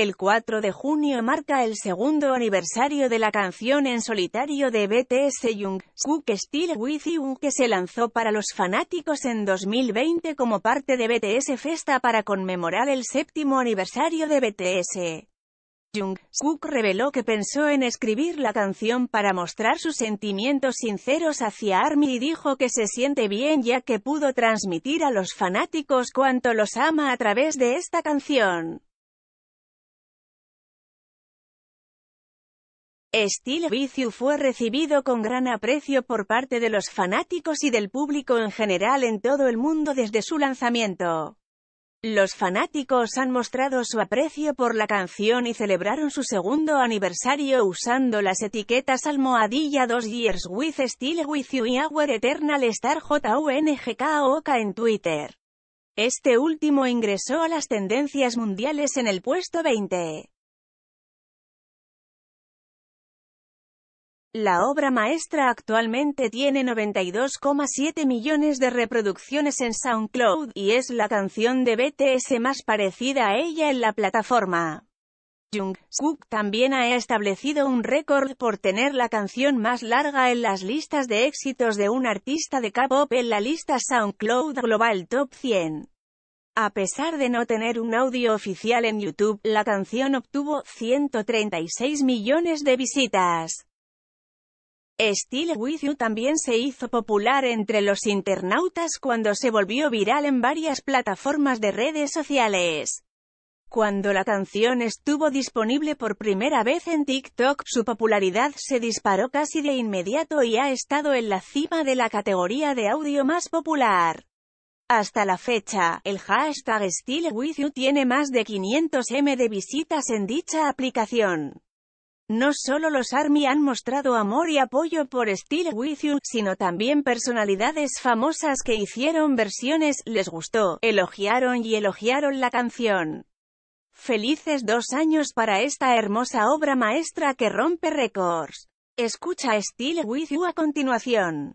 El 4 de junio marca el segundo aniversario de la canción en solitario de BTS Young, Cook Still With You, que se lanzó para los fanáticos en 2020 como parte de BTS Festa para conmemorar el séptimo aniversario de BTS. Jung Cook reveló que pensó en escribir la canción para mostrar sus sentimientos sinceros hacia ARMY y dijo que se siente bien ya que pudo transmitir a los fanáticos cuánto los ama a través de esta canción. With You fue recibido con gran aprecio por parte de los fanáticos y del público en general en todo el mundo desde su lanzamiento. Los fanáticos han mostrado su aprecio por la canción y celebraron su segundo aniversario usando las etiquetas Almohadilla 2 Years with Steel With You y Our Eternal Star en Twitter. Este último ingresó a las tendencias mundiales en el puesto 20. La obra maestra actualmente tiene 92,7 millones de reproducciones en SoundCloud, y es la canción de BTS más parecida a ella en la plataforma. jung también ha establecido un récord por tener la canción más larga en las listas de éxitos de un artista de K-pop en la lista SoundCloud Global Top 100. A pesar de no tener un audio oficial en YouTube, la canción obtuvo 136 millones de visitas. Still With You también se hizo popular entre los internautas cuando se volvió viral en varias plataformas de redes sociales. Cuando la canción estuvo disponible por primera vez en TikTok, su popularidad se disparó casi de inmediato y ha estado en la cima de la categoría de audio más popular. Hasta la fecha, el hashtag You tiene más de 500m de visitas en dicha aplicación. No solo los ARMY han mostrado amor y apoyo por Still With You, sino también personalidades famosas que hicieron versiones, les gustó, elogiaron y elogiaron la canción. Felices dos años para esta hermosa obra maestra que rompe récords. Escucha Still With You a continuación.